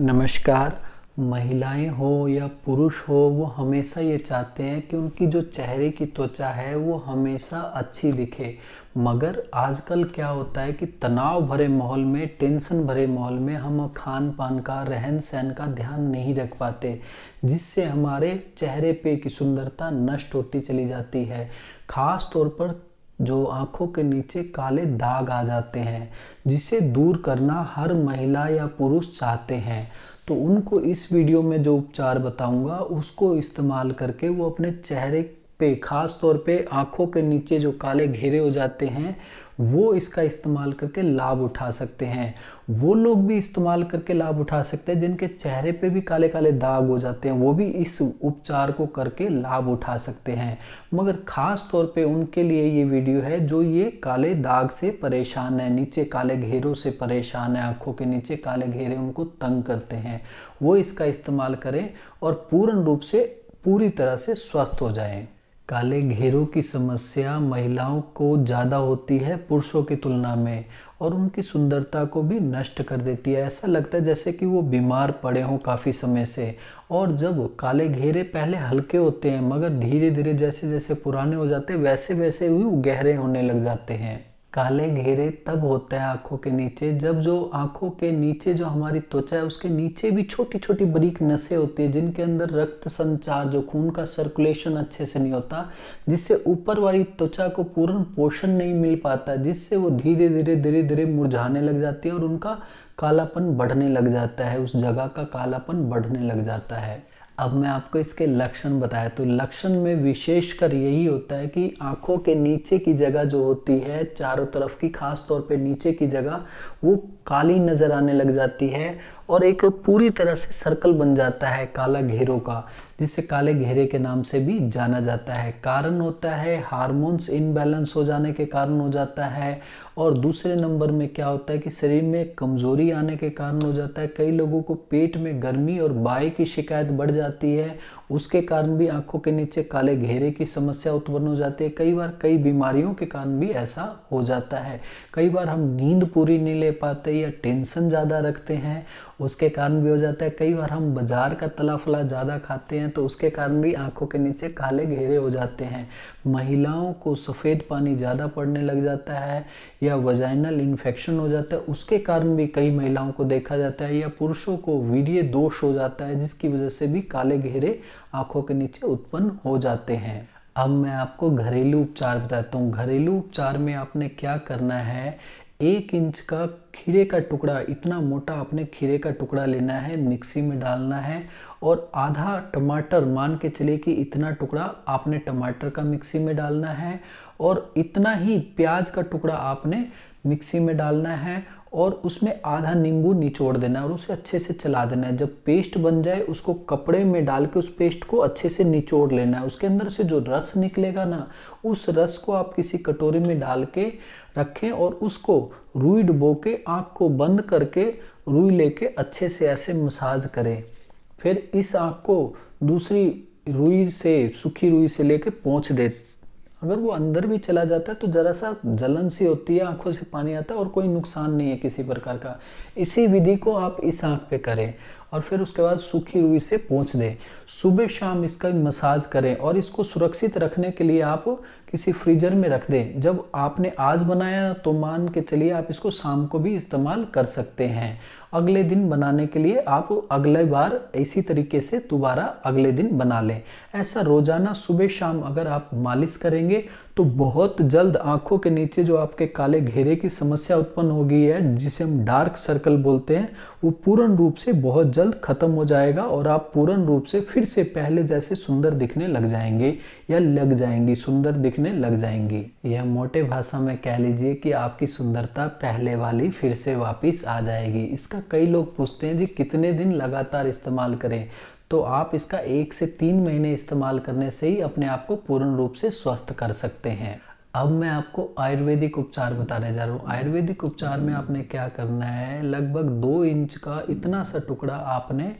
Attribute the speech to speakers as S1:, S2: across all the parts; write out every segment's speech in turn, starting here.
S1: नमस्कार महिलाएं हो या पुरुष हो वो हमेशा ये चाहते हैं कि उनकी जो चेहरे की त्वचा है वो हमेशा अच्छी दिखे मगर आजकल क्या होता है कि तनाव भरे माहौल में टेंशन भरे माहौल में हम खान पान का रहन सहन का ध्यान नहीं रख पाते जिससे हमारे चेहरे पे की सुंदरता नष्ट होती चली जाती है खास तौर पर जो आंखों के नीचे काले दाग आ जाते हैं जिसे दूर करना हर महिला या पुरुष चाहते हैं तो उनको इस वीडियो में जो उपचार बताऊंगा उसको इस्तेमाल करके वो अपने चेहरे पे खास तौर पे आंखों के नीचे जो काले घेरे हो जाते हैं वो इसका इस्तेमाल करके लाभ उठा सकते हैं वो लोग भी इस्तेमाल करके लाभ उठा सकते हैं जिनके चेहरे पे भी काले काले दाग हो जाते हैं वो भी इस उपचार को करके लाभ उठा सकते हैं मगर ख़ास तौर पे उनके लिए ये वीडियो है जो ये काले दाग से परेशान है नीचे काले घेरों से परेशान है आँखों के नीचे काले घेरे उनको तंग करते हैं वो इसका इस्तेमाल करें और पूर्ण रूप से पूरी तरह से स्वस्थ हो जाएँ काले घेरों की समस्या महिलाओं को ज़्यादा होती है पुरुषों की तुलना में और उनकी सुंदरता को भी नष्ट कर देती है ऐसा लगता है जैसे कि वो बीमार पड़े हों काफ़ी समय से और जब काले घेरे पहले हल्के होते हैं मगर धीरे धीरे जैसे जैसे पुराने हो जाते हैं वैसे वैसे भी वो गहरे होने लग जाते हैं काले घेरे तब होते हैं आंखों के नीचे जब जो आंखों के नीचे जो हमारी त्वचा है उसके नीचे भी छोटी छोटी बारीक नसें होती है जिनके अंदर रक्त संचार जो खून का सर्कुलेशन अच्छे से नहीं होता जिससे ऊपर वाली त्वचा को पूर्ण पोषण नहीं मिल पाता जिससे वो धीरे धीरे धीरे धीरे मुरझाने लग जाती है और उनका कालापन बढ़ने लग जाता है उस जगह का कालापन बढ़ने लग जाता है अब मैं आपको इसके लक्षण बताया तो लक्षण में विशेषकर यही होता है कि आंखों के नीचे की जगह जो होती है चारों तरफ की खास तौर पे नीचे की जगह वो काली नज़र आने लग जाती है और एक पूरी तरह से सर्कल बन जाता है काला घेरों का जिसे काले घेरे के नाम से भी जाना जाता है कारण होता है हार्मोन्स इनबैलेंस हो जाने के कारण हो जाता है और दूसरे नंबर में क्या होता है कि शरीर में कमज़ोरी आने के कारण हो जाता है कई लोगों को पेट में गर्मी और बाई की शिकायत बढ़ जाती है उसके कारण भी आंखों के नीचे काले घेरे की समस्या उत्पन्न हो जाती है कई बार कई बीमारियों के कारण भी ऐसा हो जाता है कई बार हम नींद पूरी नहीं ले पाते या टेंशन ज़्यादा रखते हैं उसके कारण भी हो जाता है कई बार हम बाजार का तला फला ज़्यादा खाते हैं तो उसके कारण भी आंखों के नीचे काले घेरे हो जाते हैं महिलाओं को सफ़ेद पानी ज़्यादा पड़ने लग जाता है या वजाइनल इन्फेक्शन हो जाता है उसके कारण भी कई महिलाओं को देखा जाता है या पुरुषों को वीरिय दोष हो जाता है जिसकी वजह से भी काले घेरे आँखों के नीचे उत्पन्न हो जाते हैं अब मैं आपको घरेलू उपचार बताता हूँ घरेलू उपचार में आपने क्या करना है एक इंच का खीरे का टुकड़ा इतना मोटा आपने खीरे का टुकड़ा लेना है मिक्सी में डालना है और आधा टमाटर मान के चले कि इतना टुकड़ा आपने टमाटर का मिक्सी में डालना है और इतना ही प्याज का टुकड़ा आपने मिक्सी में डालना है और उसमें आधा नींबू निचोड़ देना है और उसे अच्छे से चला देना है जब पेस्ट बन जाए उसको कपड़े में डाल के उस पेस्ट को अच्छे से निचोड़ लेना है उसके अंदर से जो रस निकलेगा ना उस रस को आप किसी कटोरी में डाल के रखें और उसको रुई डुबो के आँख को बंद करके रुई लेके अच्छे से ऐसे मसाज करें फिर इस आँख को दूसरी रुई से सूखी रुई से लेके पहुँच दे अगर वो अंदर भी चला जाता है तो ज़रा सा जलन सी होती है आंखों से पानी आता है और कोई नुकसान नहीं है किसी प्रकार का इसी विधि को आप इस आंख पे करें और फिर उसके बाद सूखी रुई से पोंछ दें सुबह शाम इसका मसाज करें और इसको सुरक्षित रखने के लिए आप किसी फ्रीजर में रख दें जब आपने आज बनाया तो मान के चलिए आप इसको शाम को भी इस्तेमाल कर सकते हैं अगले दिन बनाने के लिए आप अगले बार इसी तरीके से दोबारा अगले दिन बना लें ऐसा रोज़ाना सुबह शाम अगर आप मालिश करेंगे तो बहुत जल्द आंखों के नीचे जो आपके काले घेरे की समस्या उत्पन्न हो गई है जिसे हम डार्क सर्कल बोलते हैं वो पूर्ण रूप से बहुत जल्द खत्म हो जाएगा और आप पूर्ण रूप से फिर से पहले जैसे सुंदर दिखने लग जाएंगे या लग जाएंगी सुंदर दिखने लग जाएंगी यह मोटे भाषा में कह लीजिए कि आपकी सुंदरता पहले वाली फिर से वापिस आ जाएगी इसका कई लोग पूछते हैं जी कितने दिन लगातार इस्तेमाल करें तो आप इसका एक से तीन महीने इस्तेमाल करने से ही अपने आप को पूर्ण रूप से स्वस्थ कर सकते हैं अब मैं आपको आयुर्वेदिक उपचार बताने जा रहा हूँ आयुर्वेदिक उपचार में आपने क्या करना है लगभग दो इंच का इतना सा टुकड़ा आपने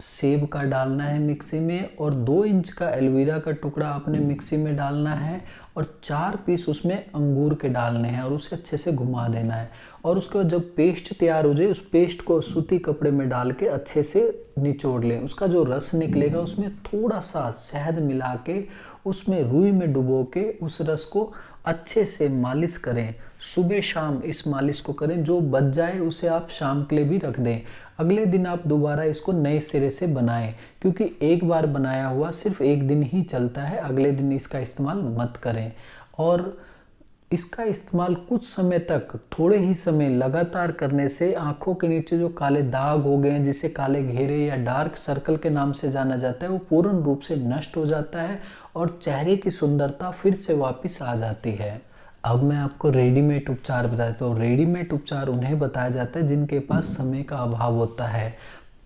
S1: सेब का डालना है मिक्सी में और दो इंच का एलोवेरा का टुकड़ा आपने मिक्सी में डालना है और चार पीस उसमें अंगूर के डालने हैं और उसे अच्छे से घुमा देना है और उसके बाद जब पेस्ट तैयार हो जाए उस पेस्ट को सूती कपड़े में डाल के अच्छे से निचोड़ लें उसका जो रस निकलेगा उसमें थोड़ा सा शहद मिला के उसमें रुई में डुबो के उस रस को अच्छे से मालिश करें सुबह शाम इस मालिश को करें जो बच जाए उसे आप शाम के लिए भी रख दें अगले दिन आप दोबारा इसको नए सिरे से बनाएं क्योंकि एक बार बनाया हुआ सिर्फ एक दिन ही चलता है अगले दिन इसका इस्तेमाल मत करें और इसका इस्तेमाल कुछ समय तक थोड़े ही समय लगातार करने से आंखों के नीचे जो काले दाग हो गए हैं जिसे काले घेरे या डार्क सर्कल के नाम से जाना जाता है वो पूर्ण रूप से नष्ट हो जाता है और चेहरे की सुंदरता फिर से वापस आ जाती है अब मैं आपको रेडीमेड उपचार बताता हूँ रेडीमेड उपचार उन्हें बताया जाता है जिनके पास समय का अभाव होता है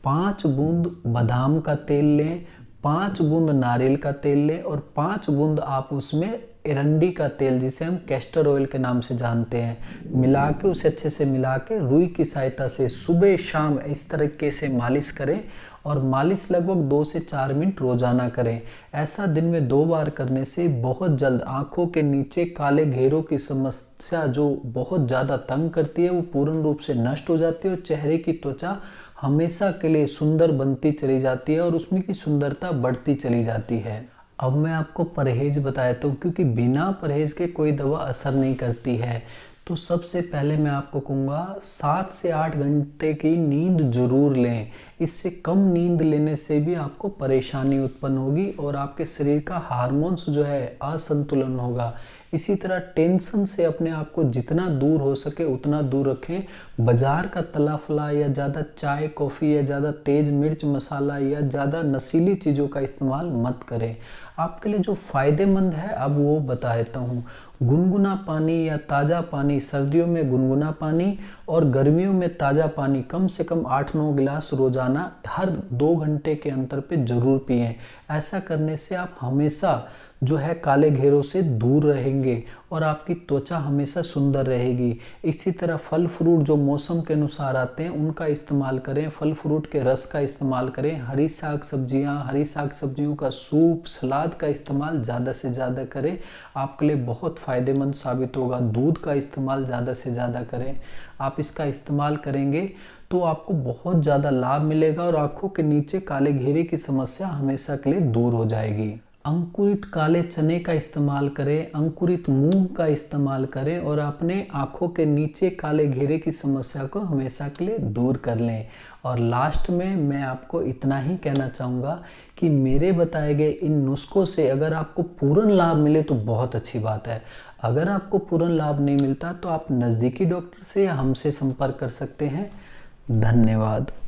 S1: पाँच बूंद बादाम का तेल लें पाँच बूंद नारियल का तेल लें और पाँच बूंद आप उसमें एरंडी का तेल जिसे हम कैस्टर ऑयल के नाम से जानते हैं मिला के उसे अच्छे से मिला के रुई की सहायता से सुबह शाम इस तरीके से मालिश करें और मालिश लगभग दो से चार मिनट रोजाना करें ऐसा दिन में दो बार करने से बहुत जल्द आंखों के नीचे काले घेरों की समस्या जो बहुत ज़्यादा तंग करती है वो पूर्ण रूप से नष्ट हो जाती है और चेहरे की त्वचा हमेशा के लिए सुंदर बनती चली जाती है और उसमें की सुंदरता बढ़ती चली जाती है अब मैं आपको परहेज बताया तो क्योंकि बिना परहेज के कोई दवा असर नहीं करती है तो सबसे पहले मैं आपको कहूँगा सात से आठ घंटे की नींद जरूर लें इससे कम नींद लेने से भी आपको परेशानी उत्पन्न होगी और आपके शरीर का हार्मोन्स जो है असंतुलन होगा इसी तरह टेंशन से अपने आप को जितना दूर हो सके उतना दूर रखें बाज़ार का तला फला या ज़्यादा चाय कॉफ़ी या ज़्यादा तेज़ मिर्च मसाला या ज़्यादा नशीली चीज़ों का इस्तेमाल मत करें आपके लिए जो फ़ायदेमंद है अब वो बता देता हूँ गुनगुना पानी या ताज़ा पानी सर्दियों में गुनगुना पानी और गर्मियों में ताज़ा पानी कम से कम आठ नौ गिलास रोज़ाना हर दो घंटे के अंतर पे ज़रूर पिए ऐसा करने से आप हमेशा जो है काले घेरों से दूर रहेंगे और आपकी त्वचा हमेशा सुंदर रहेगी इसी तरह फल फ्रूट जो मौसम के अनुसार आते हैं उनका इस्तेमाल करें फल फ्रूट के रस का इस्तेमाल करें हरी साग सब्जियां हरी साग सब्जियों का सूप सलाद का इस्तेमाल ज़्यादा से ज़्यादा करें आपके लिए बहुत फ़ायदेमंद साबित होगा दूध का इस्तेमाल ज़्यादा से ज़्यादा करें आप इसका इस्तेमाल करेंगे तो आपको बहुत ज़्यादा लाभ मिलेगा और आँखों के नीचे काले घेरे की समस्या हमेशा के लिए दूर हो जाएगी अंकुरित काले चने का इस्तेमाल करें अंकुरित मूंग का इस्तेमाल करें और अपने आँखों के नीचे काले घेरे की समस्या को हमेशा के लिए दूर कर लें और लास्ट में मैं आपको इतना ही कहना चाहूँगा कि मेरे बताए गए इन नुस्खों से अगर आपको पूर्ण लाभ मिले तो बहुत अच्छी बात है अगर आपको पूर्ण लाभ नहीं मिलता तो आप नज़दीकी डॉक्टर से या हमसे संपर्क कर सकते हैं धन्यवाद